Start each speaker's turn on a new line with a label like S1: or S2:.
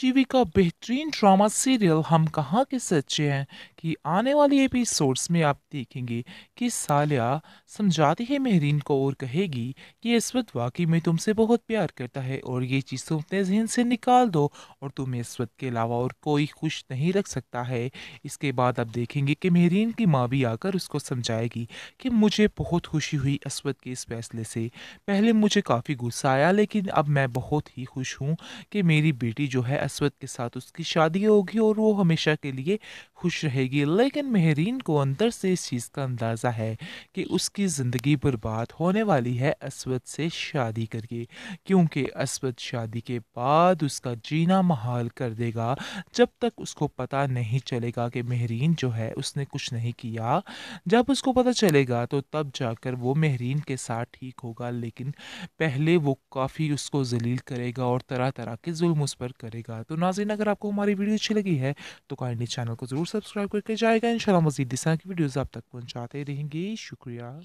S1: TV का बेहतरीन drama serial हम कहाँ के सच्चे हैं कि आने वाले एपिसोड्स में आप देखेंगे कि सालिया समझाती है महरीन को और कहेगी कि इस वक्त वाकई में तुमसे बहुत प्यार करता है और ये चीज़ तुम अपने जहन से निकाल दो और तुम इस वक्त के अलावा और कोई खुश नहीं रख सकता है इसके बाद आप देखेंगे कि महरीन की माँ भी आकर उसको समझाएगी कि मुझे बहुत खुशी हुई असवद के इस फैसले से पहले मुझे काफ़ी गुस्सा आया लेकिन अब मैं बहुत ही खुश हूँ कि मेरी बेटी जो है असवद के साथ उसकी शादी होगी और वो हमेशा के लिए खुश रहेगी जाएगी लेकिन महरीन को अंदर से इस चीज़ का अंदाज़ा है कि उसकी ज़िंदगी बर्बाद होने वाली है असवद से शादी करके क्योंकि असवद शादी के बाद उसका जीना महाल कर देगा जब तक उसको पता नहीं चलेगा कि महरीन जो है उसने कुछ नहीं किया जब उसको पता चलेगा तो तब जाकर वो महरीन के साथ ठीक होगा लेकिन पहले वो काफ़ी उसको जलील करेगा और तरह तरह के जुल्म उस पर करेगा तो नाजिन अगर आपको हमारी वीडियो अच्छी लगी है तो काइंडली चैनल को ज़रूर सब्सक्राइब कर करके जाएगा इंशाल्लाह मजीद इस की वीडियोज़ आप तक पहुँचाते रहेंगे शुक्रिया